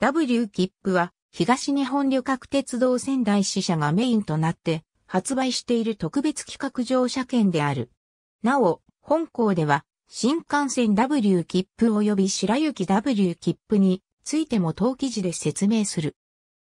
W 切符は東日本旅客鉄道仙台支社がメインとなって発売している特別企画乗車券である。なお、本校では新幹線 W 切符及び白雪 W 切符についても当記事で説明する。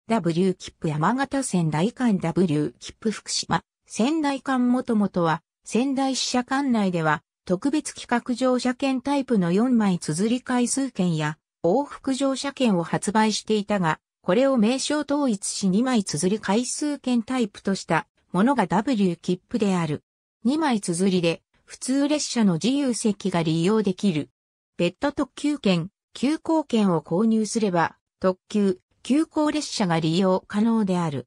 W 切符山形仙台間 W 切符福島仙台間もともとは仙台支社管内では特別企画乗車券タイプの4枚綴り回数券や往復乗車券を発売していたが、これを名称統一し2枚綴り回数券タイプとしたものが W 切符である。2枚綴りで普通列車の自由席が利用できる。別途特急券、急行券を購入すれば特急、急行列車が利用可能である。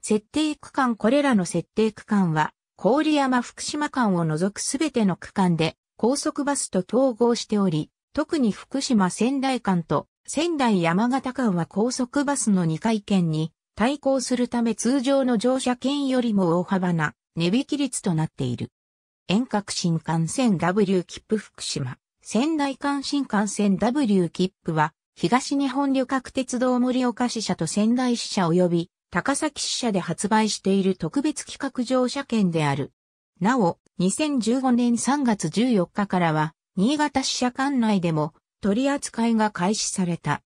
設定区間これらの設定区間は郡山福島間を除くすべての区間で高速バスと統合しており、特に福島仙台間と仙台山形間は高速バスの2回券に対抗するため通常の乗車券よりも大幅な値引き率となっている。遠隔新幹線 W 切符福島、仙台間新幹線 W 切符は東日本旅客鉄道森岡支社と仙台支社及び高崎支社で発売している特別企画乗車券である。なお、2015年3月14日からは、新潟支社管内でも取り扱いが開始された。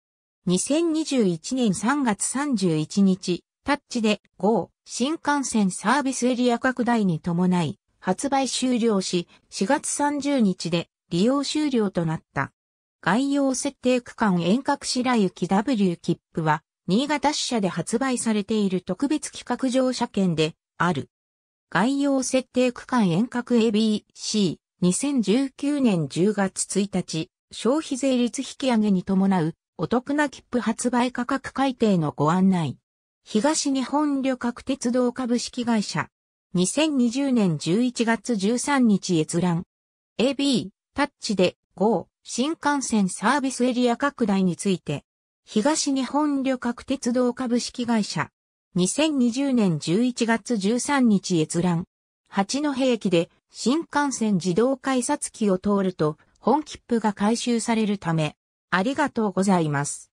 2021年3月31日、タッチで GO 新幹線サービスエリア拡大に伴い発売終了し4月30日で利用終了となった。概要設定区間遠隔白雪 W 切符は新潟支社で発売されている特別企画乗車券である。概要設定区間遠隔 ABC 2019年10月1日、消費税率引き上げに伴うお得な切符発売価格改定のご案内。東日本旅客鉄道株式会社。2020年11月13日閲覧。AB、タッチで GO、新幹線サービスエリア拡大について。東日本旅客鉄道株式会社。2020年11月13日閲覧。八戸駅で新幹線自動改札機を通ると、本切符が回収されるため、ありがとうございます。